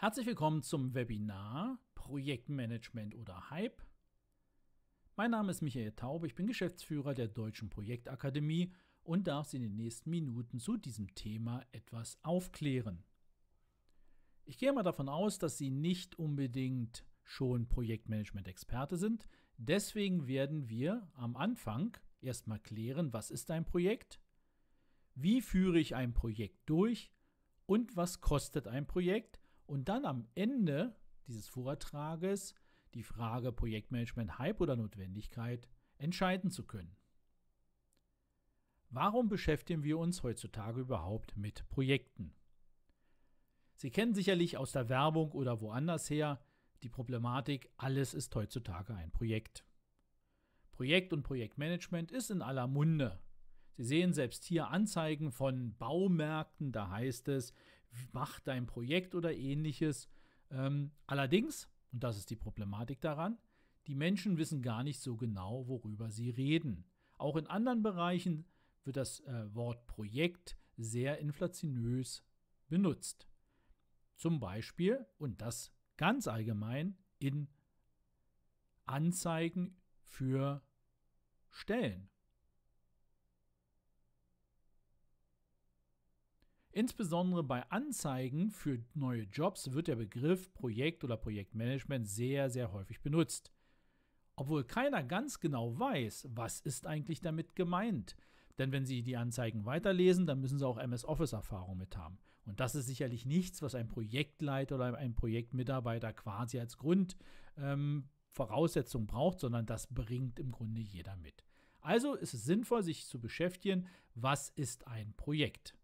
Herzlich willkommen zum Webinar Projektmanagement oder Hype. Mein Name ist Michael Taube, ich bin Geschäftsführer der Deutschen Projektakademie und darf Sie in den nächsten Minuten zu diesem Thema etwas aufklären. Ich gehe mal davon aus, dass Sie nicht unbedingt schon Projektmanagement-Experte sind. Deswegen werden wir am Anfang erstmal klären, was ist ein Projekt, wie führe ich ein Projekt durch und was kostet ein Projekt und dann am Ende dieses Vortrages die Frage Projektmanagement Hype oder Notwendigkeit entscheiden zu können. Warum beschäftigen wir uns heutzutage überhaupt mit Projekten? Sie kennen sicherlich aus der Werbung oder woanders her die Problematik, alles ist heutzutage ein Projekt. Projekt und Projektmanagement ist in aller Munde. Sie sehen selbst hier Anzeigen von Baumärkten, da heißt es, mach dein Projekt oder ähnliches. Ähm, allerdings, und das ist die Problematik daran, die Menschen wissen gar nicht so genau, worüber sie reden. Auch in anderen Bereichen wird das äh, Wort Projekt sehr inflationös benutzt. Zum Beispiel, und das ganz allgemein, in Anzeigen für Stellen Insbesondere bei Anzeigen für neue Jobs wird der Begriff Projekt oder Projektmanagement sehr, sehr häufig benutzt. Obwohl keiner ganz genau weiß, was ist eigentlich damit gemeint. Denn wenn Sie die Anzeigen weiterlesen, dann müssen Sie auch MS Office Erfahrung mit haben. Und das ist sicherlich nichts, was ein Projektleiter oder ein Projektmitarbeiter quasi als Grundvoraussetzung ähm, braucht, sondern das bringt im Grunde jeder mit. Also ist es sinnvoll, sich zu beschäftigen, was ist ein Projekt.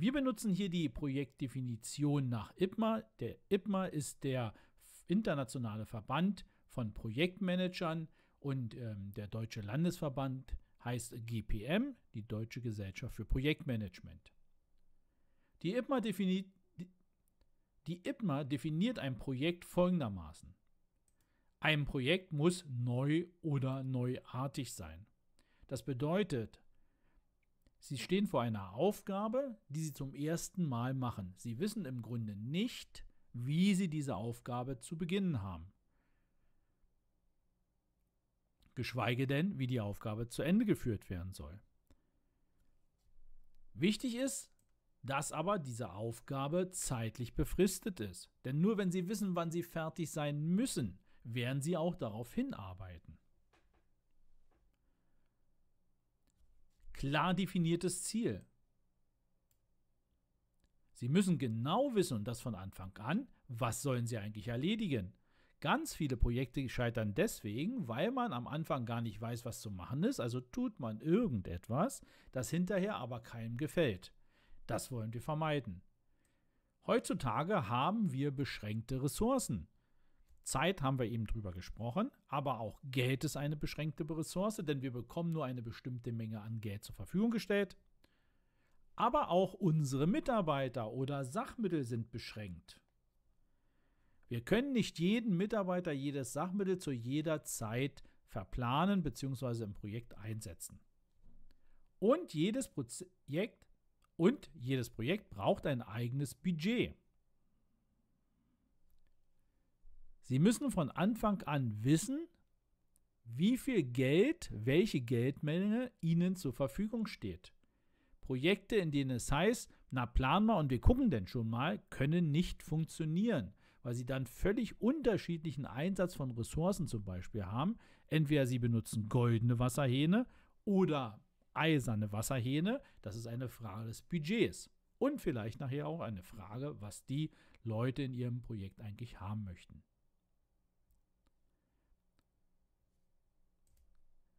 Wir benutzen hier die Projektdefinition nach IPMA. Der IPMA ist der internationale Verband von Projektmanagern und ähm, der Deutsche Landesverband heißt GPM, die Deutsche Gesellschaft für Projektmanagement. Die IPMA, defini die IPMA definiert ein Projekt folgendermaßen. Ein Projekt muss neu oder neuartig sein. Das bedeutet, Sie stehen vor einer Aufgabe, die sie zum ersten Mal machen. Sie wissen im Grunde nicht, wie sie diese Aufgabe zu beginnen haben. Geschweige denn, wie die Aufgabe zu Ende geführt werden soll. Wichtig ist, dass aber diese Aufgabe zeitlich befristet ist. Denn nur wenn Sie wissen, wann Sie fertig sein müssen, werden Sie auch darauf hinarbeiten. klar definiertes Ziel. Sie müssen genau wissen und das von Anfang an, was sollen Sie eigentlich erledigen. Ganz viele Projekte scheitern deswegen, weil man am Anfang gar nicht weiß, was zu machen ist, also tut man irgendetwas, das hinterher aber keinem gefällt. Das wollen wir vermeiden. Heutzutage haben wir beschränkte Ressourcen. Zeit haben wir eben drüber gesprochen, aber auch Geld ist eine beschränkte Ressource, denn wir bekommen nur eine bestimmte Menge an Geld zur Verfügung gestellt. Aber auch unsere Mitarbeiter oder Sachmittel sind beschränkt. Wir können nicht jeden Mitarbeiter, jedes Sachmittel zu jeder Zeit verplanen bzw. im Projekt einsetzen. Und jedes Projekt und jedes Projekt braucht ein eigenes Budget. Sie müssen von Anfang an wissen, wie viel Geld, welche Geldmenge Ihnen zur Verfügung steht. Projekte, in denen es heißt, na plan mal und wir gucken denn schon mal, können nicht funktionieren, weil sie dann völlig unterschiedlichen Einsatz von Ressourcen zum Beispiel haben. Entweder sie benutzen goldene Wasserhähne oder eiserne Wasserhähne. Das ist eine Frage des Budgets. Und vielleicht nachher auch eine Frage, was die Leute in ihrem Projekt eigentlich haben möchten.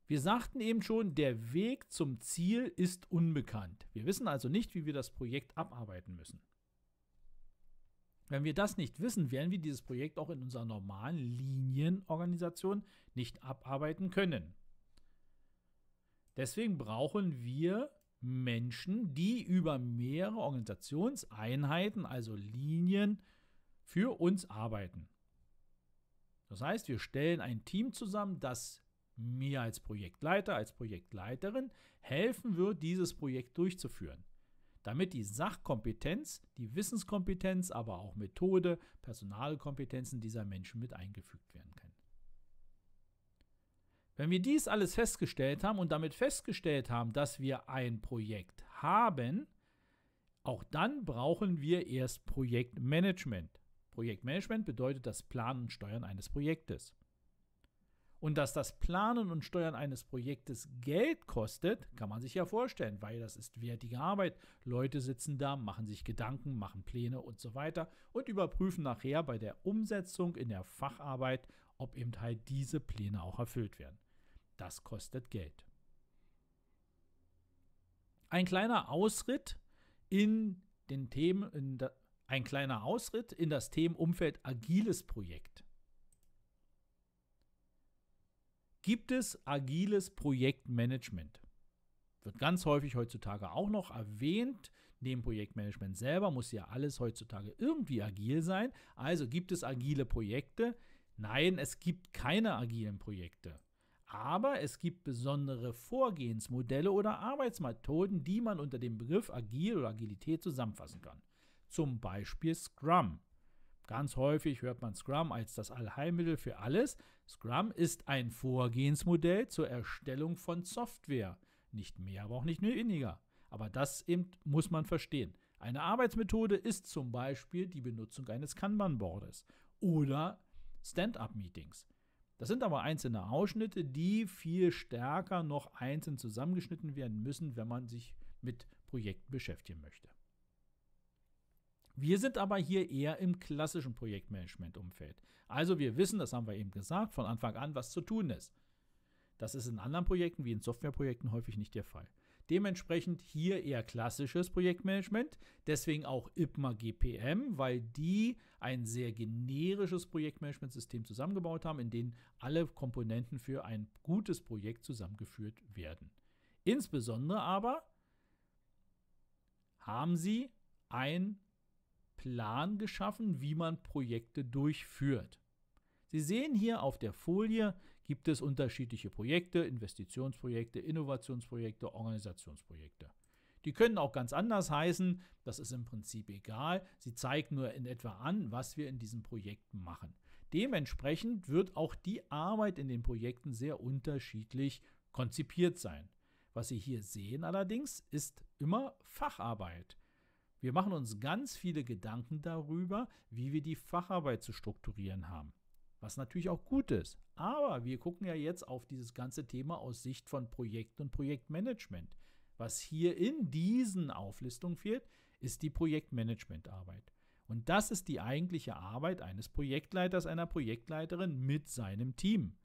Wir sagten eben schon, der Weg zum Ziel ist unbekannt. Wir wissen also nicht, wie wir das Projekt abarbeiten müssen. Wenn wir das nicht wissen, werden wir dieses Projekt auch in unserer normalen Linienorganisation nicht abarbeiten können. Deswegen brauchen wir Menschen, die über mehrere Organisationseinheiten, also Linien, für uns arbeiten. Das heißt, wir stellen ein Team zusammen, das mir als Projektleiter, als Projektleiterin helfen wird, dieses Projekt durchzuführen. Damit die Sachkompetenz, die Wissenskompetenz, aber auch Methode, Personalkompetenzen dieser Menschen mit eingefügt werden können. Wenn wir dies alles festgestellt haben und damit festgestellt haben, dass wir ein Projekt haben, auch dann brauchen wir erst Projektmanagement. Projektmanagement bedeutet das Planen und Steuern eines Projektes. Und dass das Planen und Steuern eines Projektes Geld kostet, kann man sich ja vorstellen, weil das ist wertige Arbeit. Leute sitzen da, machen sich Gedanken, machen Pläne und so weiter und überprüfen nachher bei der Umsetzung in der Facharbeit, ob eben halt diese Pläne auch erfüllt werden. Das kostet Geld. Ein kleiner Ausritt in den Themen, in da, ein kleiner Ausritt in das Themenumfeld agiles Projekt. Gibt es agiles Projektmanagement? Wird ganz häufig heutzutage auch noch erwähnt. Neben Projektmanagement selber muss ja alles heutzutage irgendwie agil sein. Also gibt es agile Projekte? Nein, es gibt keine agilen Projekte. Aber es gibt besondere Vorgehensmodelle oder Arbeitsmethoden, die man unter dem Begriff agil oder Agilität zusammenfassen kann. Zum Beispiel Scrum. Ganz häufig hört man Scrum als das Allheilmittel für alles. Scrum ist ein Vorgehensmodell zur Erstellung von Software. Nicht mehr, aber auch nicht weniger. Aber das eben muss man verstehen. Eine Arbeitsmethode ist zum Beispiel die Benutzung eines Kanban-Boardes oder Stand-up-Meetings. Das sind aber einzelne Ausschnitte, die viel stärker noch einzeln zusammengeschnitten werden müssen, wenn man sich mit Projekten beschäftigen möchte. Wir sind aber hier eher im klassischen Projektmanagement-Umfeld. Also wir wissen, das haben wir eben gesagt, von Anfang an, was zu tun ist. Das ist in anderen Projekten wie in Softwareprojekten häufig nicht der Fall. Dementsprechend hier eher klassisches Projektmanagement, deswegen auch IPMA GPM, weil die ein sehr generisches Projektmanagementsystem zusammengebaut haben, in dem alle Komponenten für ein gutes Projekt zusammengeführt werden. Insbesondere aber haben sie ein Plan geschaffen, wie man Projekte durchführt. Sie sehen hier auf der Folie gibt es unterschiedliche Projekte, Investitionsprojekte, Innovationsprojekte, Organisationsprojekte. Die können auch ganz anders heißen, das ist im Prinzip egal. Sie zeigen nur in etwa an, was wir in diesen Projekten machen. Dementsprechend wird auch die Arbeit in den Projekten sehr unterschiedlich konzipiert sein. Was Sie hier sehen allerdings, ist immer Facharbeit. Wir machen uns ganz viele Gedanken darüber, wie wir die Facharbeit zu strukturieren haben. Was natürlich auch gut ist. Aber wir gucken ja jetzt auf dieses ganze Thema aus Sicht von Projekt und Projektmanagement. Was hier in diesen Auflistungen fehlt, ist die Projektmanagementarbeit. Und das ist die eigentliche Arbeit eines Projektleiters, einer Projektleiterin mit seinem Team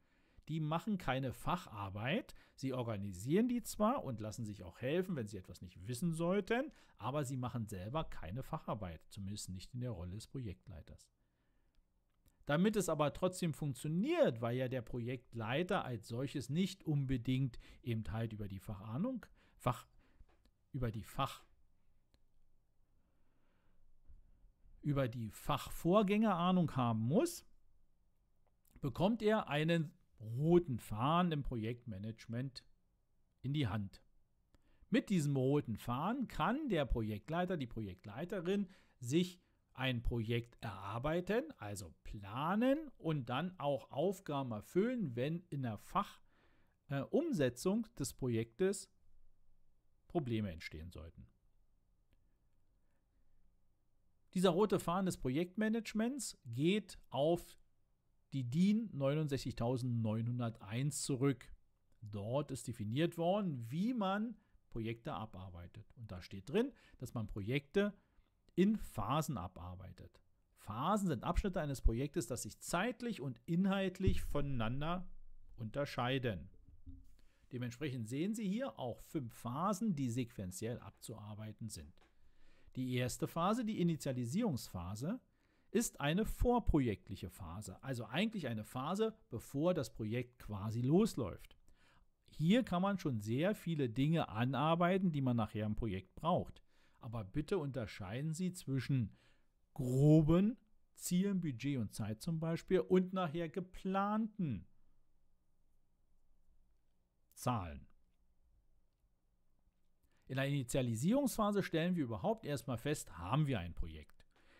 die machen keine Facharbeit. Sie organisieren die zwar und lassen sich auch helfen, wenn sie etwas nicht wissen sollten, aber sie machen selber keine Facharbeit, zumindest nicht in der Rolle des Projektleiters. Damit es aber trotzdem funktioniert, weil ja der Projektleiter als solches nicht unbedingt eben halt über die Fachahnung, Fach, über die Fach über die Fachvorgänger Ahnung haben muss, bekommt er einen roten Fahnen im Projektmanagement in die Hand. Mit diesem roten Fahnen kann der Projektleiter, die Projektleiterin sich ein Projekt erarbeiten, also planen und dann auch Aufgaben erfüllen, wenn in der Fachumsetzung äh, des Projektes Probleme entstehen sollten. Dieser rote Fahnen des Projektmanagements geht auf die DIN 69901 zurück. Dort ist definiert worden, wie man Projekte abarbeitet. Und da steht drin, dass man Projekte in Phasen abarbeitet. Phasen sind Abschnitte eines Projektes, das sich zeitlich und inhaltlich voneinander unterscheiden. Dementsprechend sehen Sie hier auch fünf Phasen, die sequenziell abzuarbeiten sind. Die erste Phase, die Initialisierungsphase, ist eine vorprojektliche Phase, also eigentlich eine Phase, bevor das Projekt quasi losläuft. Hier kann man schon sehr viele Dinge anarbeiten, die man nachher im Projekt braucht. Aber bitte unterscheiden Sie zwischen groben Zielen, Budget und Zeit zum Beispiel und nachher geplanten Zahlen. In der Initialisierungsphase stellen wir überhaupt erstmal fest, haben wir ein Projekt.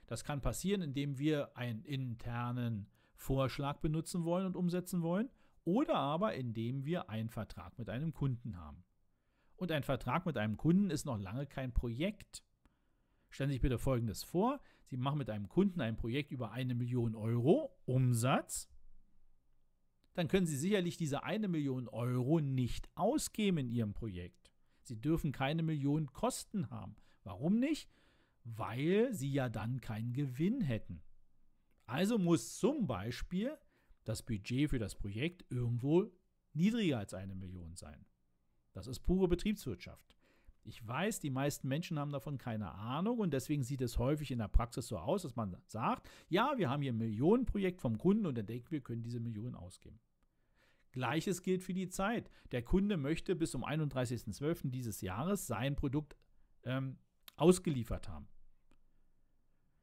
Das kann passieren, indem wir einen internen Vorschlag benutzen wollen und umsetzen wollen oder aber indem wir einen Vertrag mit einem Kunden haben. Und ein Vertrag mit einem Kunden ist noch lange kein Projekt. Stellen Sie sich bitte Folgendes vor. Sie machen mit einem Kunden ein Projekt über eine Million Euro Umsatz. Dann können Sie sicherlich diese eine Million Euro nicht ausgeben in Ihrem Projekt. Sie dürfen keine Millionen Kosten haben. Warum nicht? weil sie ja dann keinen Gewinn hätten. Also muss zum Beispiel das Budget für das Projekt irgendwo niedriger als eine Million sein. Das ist pure Betriebswirtschaft. Ich weiß, die meisten Menschen haben davon keine Ahnung und deswegen sieht es häufig in der Praxis so aus, dass man sagt, ja, wir haben hier ein Millionenprojekt vom Kunden und dann denken wir, können diese Millionen ausgeben. Gleiches gilt für die Zeit. Der Kunde möchte bis zum 31.12. dieses Jahres sein Produkt ähm, ausgeliefert haben.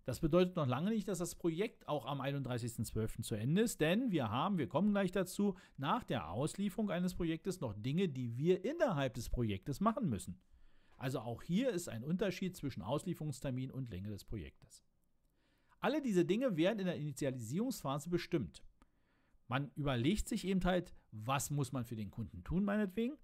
Das bedeutet noch lange nicht, dass das Projekt auch am 31.12. zu Ende ist, denn wir haben, wir kommen gleich dazu, nach der Auslieferung eines Projektes noch Dinge, die wir innerhalb des Projektes machen müssen. Also auch hier ist ein Unterschied zwischen Auslieferungstermin und Länge des Projektes. Alle diese Dinge werden in der Initialisierungsphase bestimmt. Man überlegt sich eben halt, was muss man für den Kunden tun, meinetwegen,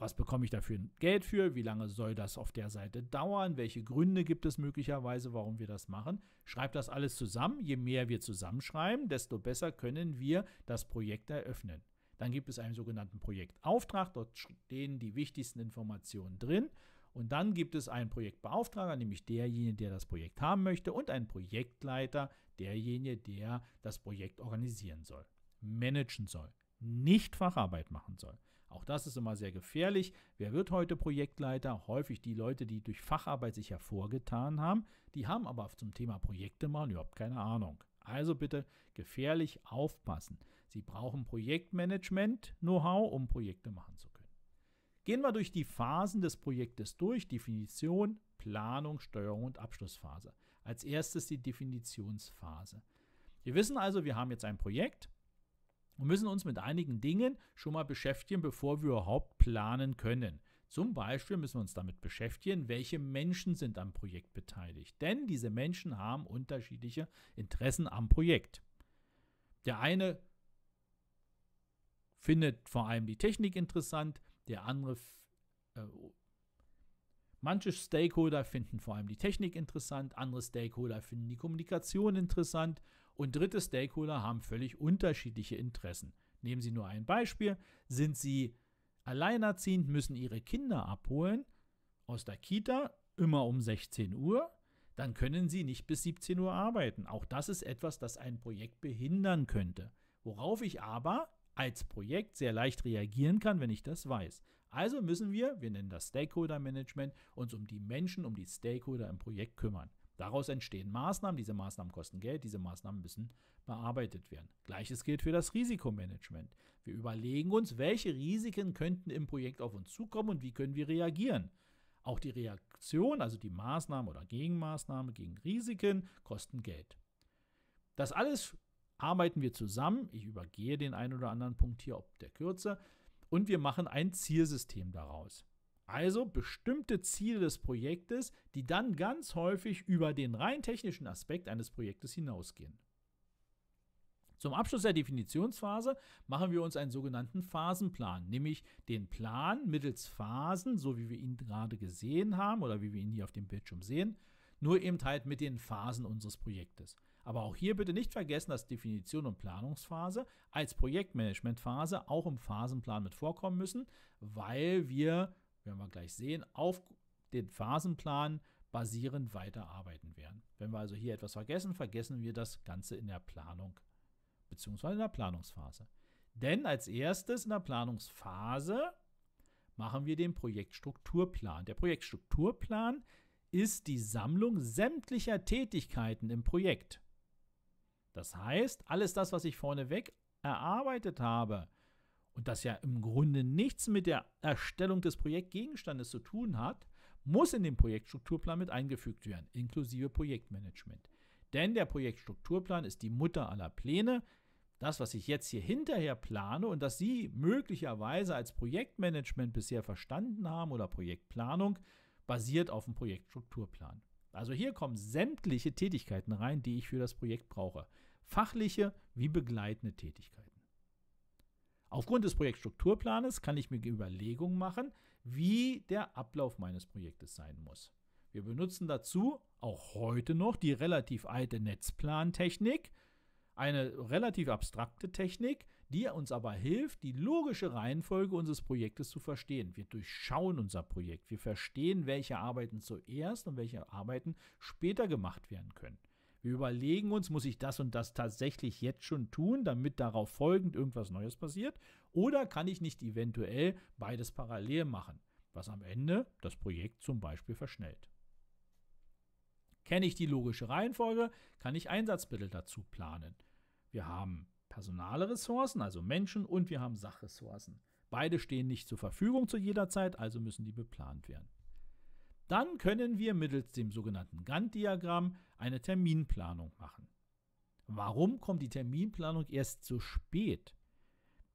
was bekomme ich dafür Geld für, wie lange soll das auf der Seite dauern, welche Gründe gibt es möglicherweise, warum wir das machen. Schreibt das alles zusammen. Je mehr wir zusammenschreiben, desto besser können wir das Projekt eröffnen. Dann gibt es einen sogenannten Projektauftrag, dort stehen die wichtigsten Informationen drin. Und dann gibt es einen Projektbeauftragter, nämlich derjenige, der das Projekt haben möchte, und einen Projektleiter, derjenige, der das Projekt organisieren soll, managen soll, nicht Facharbeit machen soll. Auch das ist immer sehr gefährlich. Wer wird heute Projektleiter? Häufig die Leute, die durch Facharbeit sich hervorgetan haben. Die haben aber zum Thema Projekte machen überhaupt keine Ahnung. Also bitte gefährlich aufpassen. Sie brauchen Projektmanagement-Know-how, um Projekte machen zu können. Gehen wir durch die Phasen des Projektes durch. Definition, Planung, Steuerung und Abschlussphase. Als erstes die Definitionsphase. Wir wissen also, wir haben jetzt ein Projekt und müssen uns mit einigen Dingen schon mal beschäftigen, bevor wir überhaupt planen können. Zum Beispiel müssen wir uns damit beschäftigen, welche Menschen sind am Projekt beteiligt. Denn diese Menschen haben unterschiedliche Interessen am Projekt. Der eine findet vor allem die Technik interessant, der andere... Äh, manche Stakeholder finden vor allem die Technik interessant, andere Stakeholder finden die Kommunikation interessant und dritte Stakeholder haben völlig unterschiedliche Interessen. Nehmen Sie nur ein Beispiel, sind Sie alleinerziehend, müssen Ihre Kinder abholen aus der Kita, immer um 16 Uhr, dann können Sie nicht bis 17 Uhr arbeiten. Auch das ist etwas, das ein Projekt behindern könnte. Worauf ich aber als Projekt sehr leicht reagieren kann, wenn ich das weiß. Also müssen wir, wir nennen das Stakeholder Management, uns um die Menschen, um die Stakeholder im Projekt kümmern. Daraus entstehen Maßnahmen, diese Maßnahmen kosten Geld, diese Maßnahmen müssen bearbeitet werden. Gleiches gilt für das Risikomanagement. Wir überlegen uns, welche Risiken könnten im Projekt auf uns zukommen und wie können wir reagieren. Auch die Reaktion, also die Maßnahme oder Gegenmaßnahme gegen Risiken, kosten Geld. Das alles arbeiten wir zusammen. Ich übergehe den einen oder anderen Punkt hier ob der Kürze. Und wir machen ein Zielsystem daraus. Also bestimmte Ziele des Projektes, die dann ganz häufig über den rein technischen Aspekt eines Projektes hinausgehen. Zum Abschluss der Definitionsphase machen wir uns einen sogenannten Phasenplan, nämlich den Plan mittels Phasen, so wie wir ihn gerade gesehen haben oder wie wir ihn hier auf dem Bildschirm sehen, nur eben halt mit den Phasen unseres Projektes. Aber auch hier bitte nicht vergessen, dass Definition und Planungsphase als Projektmanagementphase auch im Phasenplan mit vorkommen müssen, weil wir werden wir gleich sehen, auf den Phasenplan basierend weiterarbeiten werden. Wenn wir also hier etwas vergessen, vergessen wir das Ganze in der Planung bzw. in der Planungsphase. Denn als erstes in der Planungsphase machen wir den Projektstrukturplan. Der Projektstrukturplan ist die Sammlung sämtlicher Tätigkeiten im Projekt. Das heißt, alles das, was ich vorneweg erarbeitet habe, und das ja im Grunde nichts mit der Erstellung des Projektgegenstandes zu tun hat, muss in den Projektstrukturplan mit eingefügt werden, inklusive Projektmanagement. Denn der Projektstrukturplan ist die Mutter aller Pläne. Das, was ich jetzt hier hinterher plane und das Sie möglicherweise als Projektmanagement bisher verstanden haben oder Projektplanung, basiert auf dem Projektstrukturplan. Also hier kommen sämtliche Tätigkeiten rein, die ich für das Projekt brauche. Fachliche wie begleitende Tätigkeiten. Aufgrund des Projektstrukturplanes kann ich mir Überlegungen machen, wie der Ablauf meines Projektes sein muss. Wir benutzen dazu auch heute noch die relativ alte Netzplantechnik, eine relativ abstrakte Technik, die uns aber hilft, die logische Reihenfolge unseres Projektes zu verstehen. Wir durchschauen unser Projekt, wir verstehen, welche Arbeiten zuerst und welche Arbeiten später gemacht werden können. Wir überlegen uns, muss ich das und das tatsächlich jetzt schon tun, damit darauf folgend irgendwas Neues passiert? Oder kann ich nicht eventuell beides parallel machen, was am Ende das Projekt zum Beispiel verschnellt? Kenne ich die logische Reihenfolge, kann ich Einsatzmittel dazu planen. Wir haben personale Ressourcen, also Menschen, und wir haben Sachressourcen. Beide stehen nicht zur Verfügung zu jeder Zeit, also müssen die beplant werden. Dann können wir mittels dem sogenannten Gantt-Diagramm eine Terminplanung machen. Warum kommt die Terminplanung erst so spät?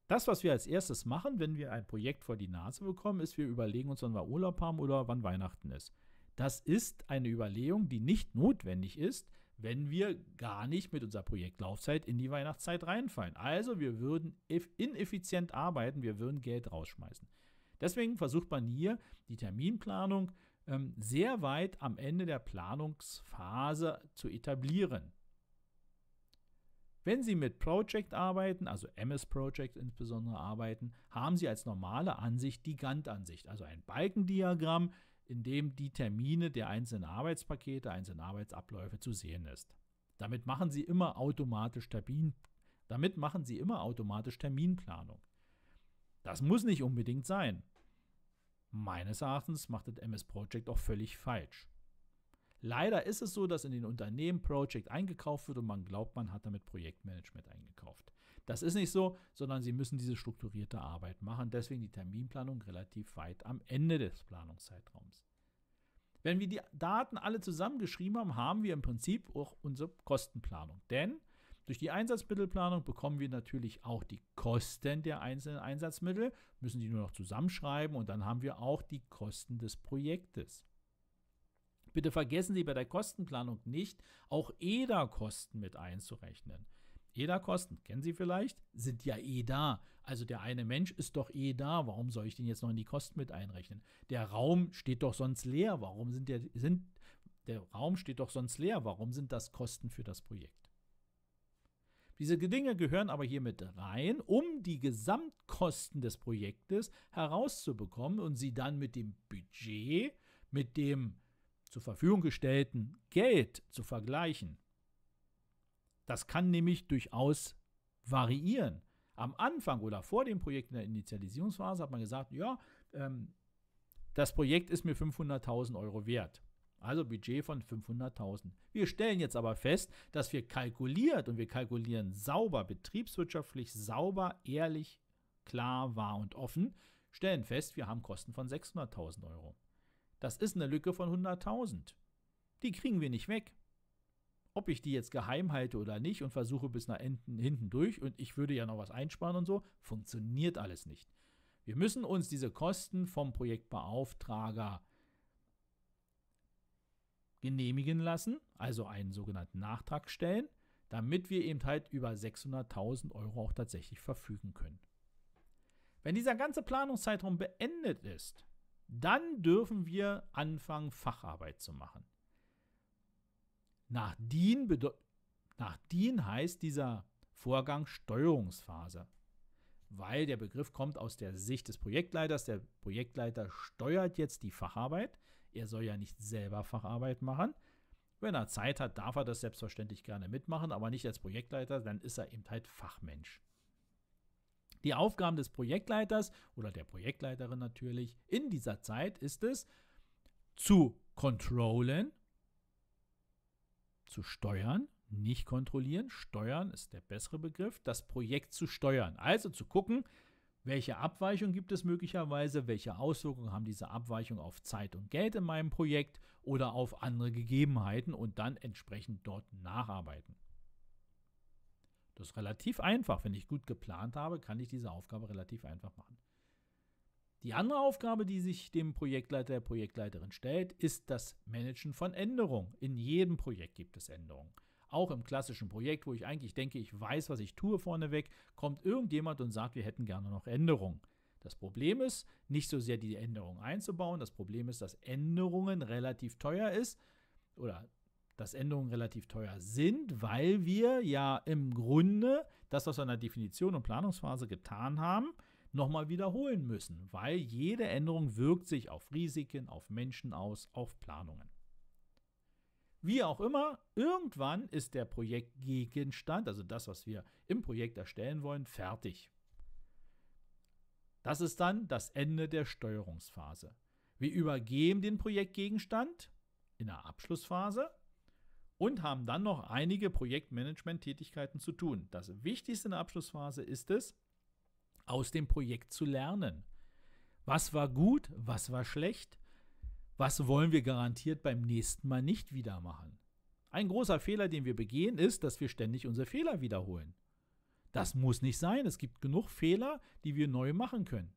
Das, was wir als erstes machen, wenn wir ein Projekt vor die Nase bekommen, ist, wir überlegen uns, wann wir Urlaub haben oder wann Weihnachten ist. Das ist eine Überlegung, die nicht notwendig ist, wenn wir gar nicht mit unserer Projektlaufzeit in die Weihnachtszeit reinfallen. Also wir würden ineffizient arbeiten, wir würden Geld rausschmeißen. Deswegen versucht man hier die Terminplanung ähm, sehr weit am Ende der Planungsphase zu etablieren. Wenn Sie mit Project arbeiten, also MS Project insbesondere arbeiten, haben Sie als normale Ansicht die Gantt-Ansicht, also ein Balkendiagramm, in dem die Termine der einzelnen Arbeitspakete, einzelnen Arbeitsabläufe zu sehen ist. Damit machen Sie immer automatisch, Termin, damit machen Sie immer automatisch Terminplanung. Das muss nicht unbedingt sein. Meines Erachtens macht das MS Project auch völlig falsch. Leider ist es so, dass in den Unternehmen Project eingekauft wird und man glaubt, man hat damit Projektmanagement eingekauft. Das ist nicht so, sondern sie müssen diese strukturierte Arbeit machen. Deswegen die Terminplanung relativ weit am Ende des Planungszeitraums. Wenn wir die Daten alle zusammengeschrieben haben, haben wir im Prinzip auch unsere Kostenplanung. Denn durch die Einsatzmittelplanung bekommen wir natürlich auch die Kosten der einzelnen Einsatzmittel, müssen die nur noch zusammenschreiben und dann haben wir auch die Kosten des Projektes. Bitte vergessen Sie bei der Kostenplanung nicht, auch EDA-Kosten mit einzurechnen. EDA-Kosten, kennen Sie vielleicht, sind ja eh da. Also der eine Mensch ist doch eh da. Warum soll ich den jetzt noch in die Kosten mit einrechnen? Der Raum steht doch sonst leer. Warum sind der, sind, der Raum steht doch sonst leer. Warum sind das Kosten für das Projekt? Diese Dinge gehören aber hier mit rein, um die Gesamtkosten des Projektes herauszubekommen und sie dann mit dem Budget, mit dem zur Verfügung gestellten Geld zu vergleichen. Das kann nämlich durchaus variieren. Am Anfang oder vor dem Projekt in der Initialisierungsphase hat man gesagt, ja, ähm, das Projekt ist mir 500.000 Euro wert also Budget von 500.000. Wir stellen jetzt aber fest, dass wir kalkuliert und wir kalkulieren sauber, betriebswirtschaftlich sauber, ehrlich, klar, wahr und offen, stellen fest, wir haben Kosten von 600.000 Euro. Das ist eine Lücke von 100.000. Die kriegen wir nicht weg. Ob ich die jetzt geheim halte oder nicht und versuche bis nach hinten, durch und ich würde ja noch was einsparen und so, funktioniert alles nicht. Wir müssen uns diese Kosten vom Projektbeauftrager genehmigen lassen, also einen sogenannten Nachtrag stellen, damit wir eben halt über 600.000 Euro auch tatsächlich verfügen können. Wenn dieser ganze Planungszeitraum beendet ist, dann dürfen wir anfangen, Facharbeit zu machen. Nach DIN, nach DIN heißt dieser Vorgang Steuerungsphase, weil der Begriff kommt aus der Sicht des Projektleiters. Der Projektleiter steuert jetzt die Facharbeit er soll ja nicht selber Facharbeit machen. Wenn er Zeit hat, darf er das selbstverständlich gerne mitmachen, aber nicht als Projektleiter, dann ist er eben halt Fachmensch. Die Aufgaben des Projektleiters oder der Projektleiterin natürlich in dieser Zeit ist es, zu controllen, zu steuern, nicht kontrollieren, steuern ist der bessere Begriff, das Projekt zu steuern. Also zu gucken, welche Abweichung gibt es möglicherweise? Welche Auswirkungen haben diese Abweichungen auf Zeit und Geld in meinem Projekt oder auf andere Gegebenheiten und dann entsprechend dort nacharbeiten? Das ist relativ einfach. Wenn ich gut geplant habe, kann ich diese Aufgabe relativ einfach machen. Die andere Aufgabe, die sich dem Projektleiter, der Projektleiterin stellt, ist das Managen von Änderungen. In jedem Projekt gibt es Änderungen auch im klassischen Projekt, wo ich eigentlich denke, ich weiß, was ich tue vorneweg, kommt irgendjemand und sagt, wir hätten gerne noch Änderungen. Das Problem ist, nicht so sehr die Änderungen einzubauen. Das Problem ist, dass Änderungen relativ teuer ist oder dass Änderungen relativ teuer sind, weil wir ja im Grunde das, was wir in der Definition und Planungsphase getan haben, nochmal wiederholen müssen, weil jede Änderung wirkt sich auf Risiken, auf Menschen aus, auf Planungen. Wie auch immer, irgendwann ist der Projektgegenstand, also das, was wir im Projekt erstellen wollen, fertig. Das ist dann das Ende der Steuerungsphase. Wir übergeben den Projektgegenstand in der Abschlussphase und haben dann noch einige Projektmanagement-Tätigkeiten zu tun. Das Wichtigste in der Abschlussphase ist es, aus dem Projekt zu lernen. Was war gut, was war schlecht, was wollen wir garantiert beim nächsten Mal nicht wieder machen? Ein großer Fehler, den wir begehen, ist, dass wir ständig unsere Fehler wiederholen. Das muss nicht sein. Es gibt genug Fehler, die wir neu machen können.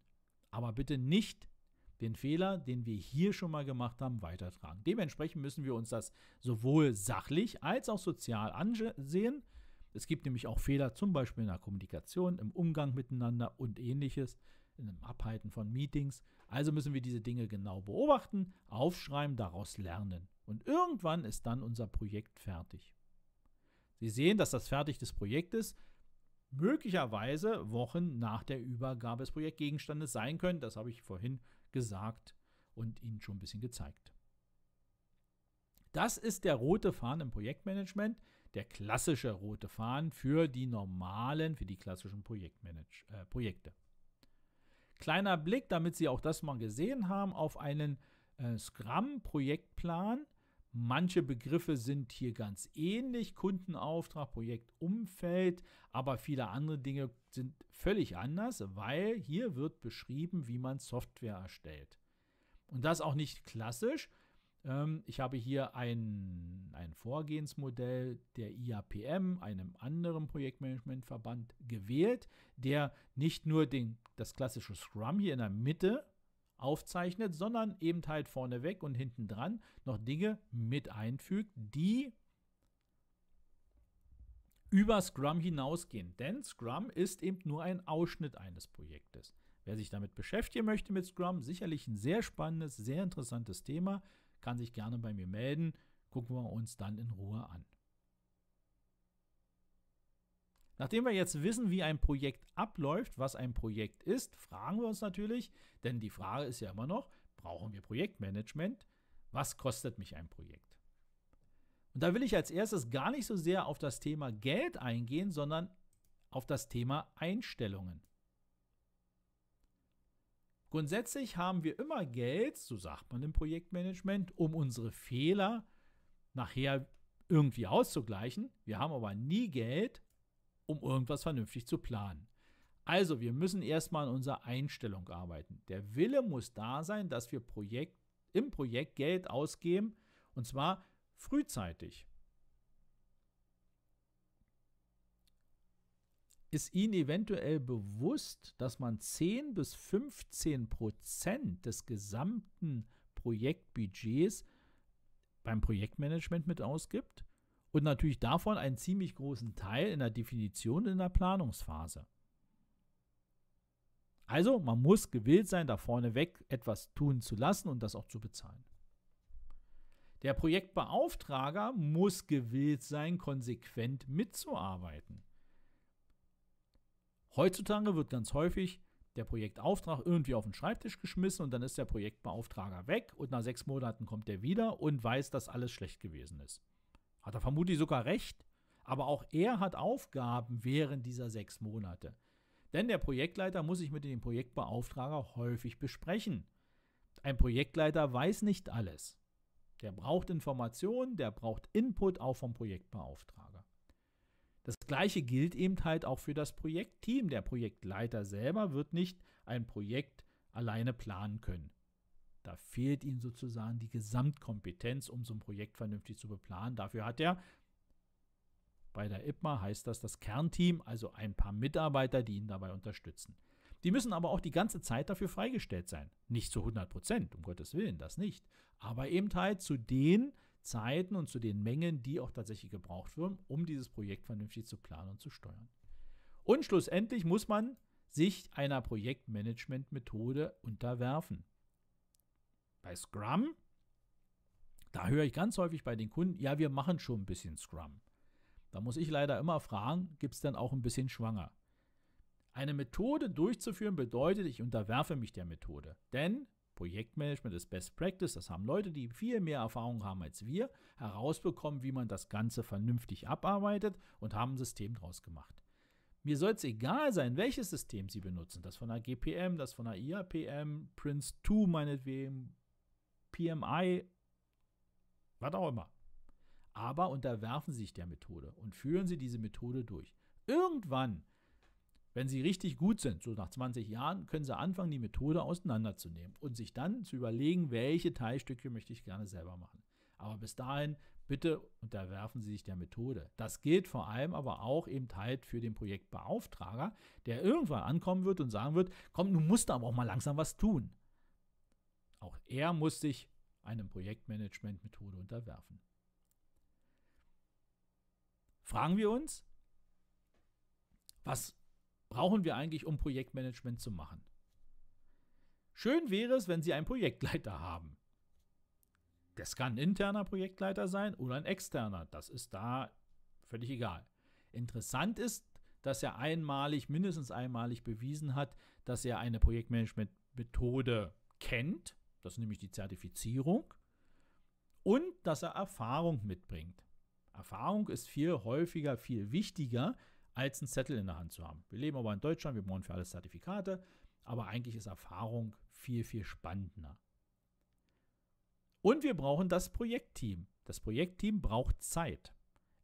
Aber bitte nicht den Fehler, den wir hier schon mal gemacht haben, weitertragen. Dementsprechend müssen wir uns das sowohl sachlich als auch sozial ansehen. Es gibt nämlich auch Fehler, zum Beispiel in der Kommunikation, im Umgang miteinander und ähnliches, in einem Abhalten von Meetings. Also müssen wir diese Dinge genau beobachten, aufschreiben, daraus lernen. Und irgendwann ist dann unser Projekt fertig. Sie sehen, dass das Fertig des Projektes möglicherweise Wochen nach der Übergabe des Projektgegenstandes sein können. Das habe ich vorhin gesagt und Ihnen schon ein bisschen gezeigt. Das ist der rote Faden im Projektmanagement, der klassische rote Faden für die normalen, für die klassischen Projektmanage äh, Projekte. Kleiner Blick, damit Sie auch das mal gesehen haben, auf einen äh, Scrum-Projektplan. Manche Begriffe sind hier ganz ähnlich, Kundenauftrag, Projektumfeld, aber viele andere Dinge sind völlig anders, weil hier wird beschrieben, wie man Software erstellt. Und das auch nicht klassisch, ähm, ich habe hier ein, ein Vorgehensmodell der IAPM, einem anderen Projektmanagementverband, gewählt, der nicht nur den, das klassische Scrum hier in der Mitte aufzeichnet, sondern eben halt vorneweg und hinten dran noch Dinge mit einfügt, die über Scrum hinausgehen. Denn Scrum ist eben nur ein Ausschnitt eines Projektes. Wer sich damit beschäftigen möchte mit Scrum, sicherlich ein sehr spannendes, sehr interessantes Thema kann sich gerne bei mir melden. Gucken wir uns dann in Ruhe an. Nachdem wir jetzt wissen, wie ein Projekt abläuft, was ein Projekt ist, fragen wir uns natürlich, denn die Frage ist ja immer noch, brauchen wir Projektmanagement? Was kostet mich ein Projekt? Und da will ich als erstes gar nicht so sehr auf das Thema Geld eingehen, sondern auf das Thema Einstellungen. Grundsätzlich haben wir immer Geld, so sagt man im Projektmanagement, um unsere Fehler nachher irgendwie auszugleichen. Wir haben aber nie Geld, um irgendwas vernünftig zu planen. Also, wir müssen erstmal an unserer Einstellung arbeiten. Der Wille muss da sein, dass wir Projekt, im Projekt Geld ausgeben und zwar frühzeitig. ist Ihnen eventuell bewusst, dass man 10 bis 15 Prozent des gesamten Projektbudgets beim Projektmanagement mit ausgibt und natürlich davon einen ziemlich großen Teil in der Definition in der Planungsphase. Also man muss gewillt sein, da vorneweg etwas tun zu lassen und das auch zu bezahlen. Der Projektbeauftrager muss gewillt sein, konsequent mitzuarbeiten. Heutzutage wird ganz häufig der Projektauftrag irgendwie auf den Schreibtisch geschmissen und dann ist der Projektbeauftrager weg und nach sechs Monaten kommt er wieder und weiß, dass alles schlecht gewesen ist. Hat er vermutlich sogar recht, aber auch er hat Aufgaben während dieser sechs Monate. Denn der Projektleiter muss sich mit dem Projektbeauftrager häufig besprechen. Ein Projektleiter weiß nicht alles. Der braucht Informationen, der braucht Input auch vom Projektbeauftrager. Das gleiche gilt eben halt auch für das Projektteam. Der Projektleiter selber wird nicht ein Projekt alleine planen können. Da fehlt ihm sozusagen die Gesamtkompetenz, um so ein Projekt vernünftig zu beplanen. Dafür hat er bei der IPMA heißt das das Kernteam, also ein paar Mitarbeiter, die ihn dabei unterstützen. Die müssen aber auch die ganze Zeit dafür freigestellt sein. Nicht zu 100 Prozent, um Gottes Willen, das nicht. Aber eben halt zu den Zeiten und zu den Mengen, die auch tatsächlich gebraucht werden, um dieses Projekt vernünftig zu planen und zu steuern. Und schlussendlich muss man sich einer Projektmanagement-Methode unterwerfen. Bei Scrum, da höre ich ganz häufig bei den Kunden, ja, wir machen schon ein bisschen Scrum. Da muss ich leider immer fragen, gibt es denn auch ein bisschen schwanger? Eine Methode durchzuführen bedeutet, ich unterwerfe mich der Methode. Denn Projektmanagement ist Best Practice, das haben Leute, die viel mehr Erfahrung haben als wir, herausbekommen, wie man das Ganze vernünftig abarbeitet und haben ein System draus gemacht. Mir soll es egal sein, welches System Sie benutzen, das von der GPM, das von der IAPM, Prince2 meinetwegen, PMI, was auch immer. Aber unterwerfen Sie sich der Methode und führen Sie diese Methode durch. Irgendwann wenn sie richtig gut sind, so nach 20 Jahren, können sie anfangen, die Methode auseinanderzunehmen und sich dann zu überlegen, welche Teilstücke möchte ich gerne selber machen. Aber bis dahin, bitte unterwerfen Sie sich der Methode. Das gilt vor allem aber auch eben halt für den Projektbeauftrager, der irgendwann ankommen wird und sagen wird, komm, du musst aber auch mal langsam was tun. Auch er muss sich einem Projektmanagement-Methode unterwerfen. Fragen wir uns, was brauchen wir eigentlich, um Projektmanagement zu machen? Schön wäre es, wenn Sie einen Projektleiter haben. Das kann ein interner Projektleiter sein oder ein externer. Das ist da völlig egal. Interessant ist, dass er einmalig, mindestens einmalig bewiesen hat, dass er eine Projektmanagement-Methode kennt. Das ist nämlich die Zertifizierung. Und dass er Erfahrung mitbringt. Erfahrung ist viel häufiger, viel wichtiger, als einen Zettel in der Hand zu haben. Wir leben aber in Deutschland, wir brauchen für alles Zertifikate, aber eigentlich ist Erfahrung viel, viel spannender. Und wir brauchen das Projektteam. Das Projektteam braucht Zeit.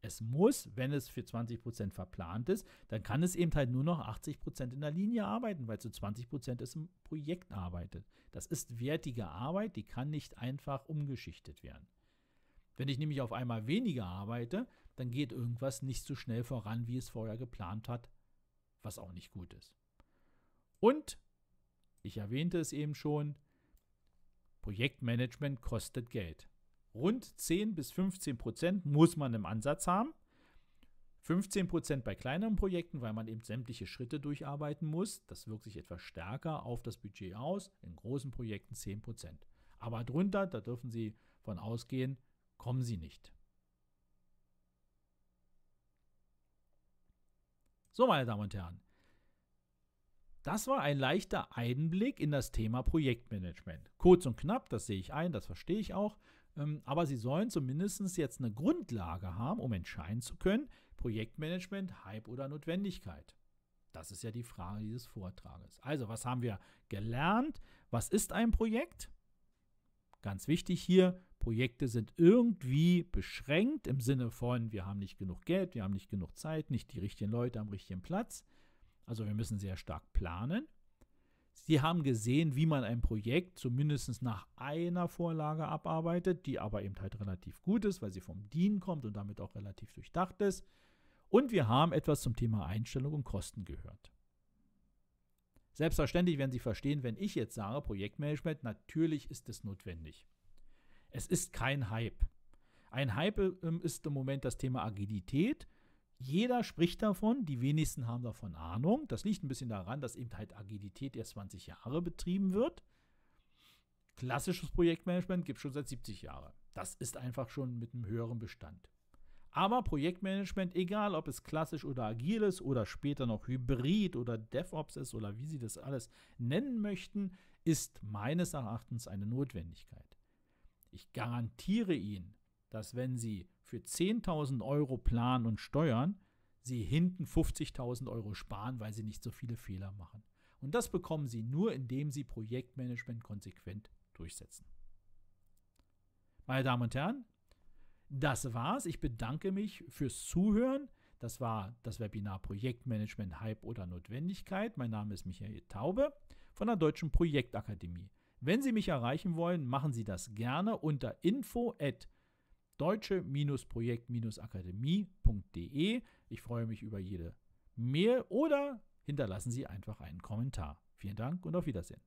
Es muss, wenn es für 20% verplant ist, dann kann es eben halt nur noch 80% in der Linie arbeiten, weil zu 20% es im Projekt arbeitet. Das ist wertige Arbeit, die kann nicht einfach umgeschichtet werden. Wenn ich nämlich auf einmal weniger arbeite, dann geht irgendwas nicht so schnell voran, wie es vorher geplant hat, was auch nicht gut ist. Und, ich erwähnte es eben schon, Projektmanagement kostet Geld. Rund 10 bis 15 Prozent muss man im Ansatz haben. 15 Prozent bei kleineren Projekten, weil man eben sämtliche Schritte durcharbeiten muss. Das wirkt sich etwas stärker auf das Budget aus. In großen Projekten 10 Prozent. Aber drunter, da dürfen Sie von ausgehen, kommen Sie nicht. So, meine Damen und Herren, das war ein leichter Einblick in das Thema Projektmanagement. Kurz und knapp, das sehe ich ein, das verstehe ich auch. Ähm, aber Sie sollen zumindest jetzt eine Grundlage haben, um entscheiden zu können, Projektmanagement, Hype oder Notwendigkeit. Das ist ja die Frage dieses Vortrages. Also, was haben wir gelernt? Was ist ein Projekt? Ganz wichtig hier, Projekte sind irgendwie beschränkt im Sinne von, wir haben nicht genug Geld, wir haben nicht genug Zeit, nicht die richtigen Leute am richtigen Platz. Also wir müssen sehr stark planen. Sie haben gesehen, wie man ein Projekt zumindest nach einer Vorlage abarbeitet, die aber eben halt relativ gut ist, weil sie vom DIN kommt und damit auch relativ durchdacht ist. Und wir haben etwas zum Thema Einstellung und Kosten gehört. Selbstverständlich werden Sie verstehen, wenn ich jetzt sage, Projektmanagement, natürlich ist es notwendig. Es ist kein Hype. Ein Hype ähm, ist im Moment das Thema Agilität. Jeder spricht davon, die wenigsten haben davon Ahnung. Das liegt ein bisschen daran, dass eben halt Agilität erst 20 Jahre betrieben wird. Klassisches Projektmanagement gibt es schon seit 70 Jahren. Das ist einfach schon mit einem höheren Bestand. Aber Projektmanagement, egal ob es klassisch oder agil ist oder später noch Hybrid oder DevOps ist oder wie Sie das alles nennen möchten, ist meines Erachtens eine Notwendigkeit. Ich garantiere Ihnen, dass wenn Sie für 10.000 Euro planen und steuern, Sie hinten 50.000 Euro sparen, weil Sie nicht so viele Fehler machen. Und das bekommen Sie nur, indem Sie Projektmanagement konsequent durchsetzen. Meine Damen und Herren, das war's. Ich bedanke mich fürs Zuhören. Das war das Webinar Projektmanagement Hype oder Notwendigkeit. Mein Name ist Michael Taube von der Deutschen Projektakademie. Wenn Sie mich erreichen wollen, machen Sie das gerne unter info at deutsche-projekt-akademie.de. Ich freue mich über jede Mail oder hinterlassen Sie einfach einen Kommentar. Vielen Dank und auf Wiedersehen.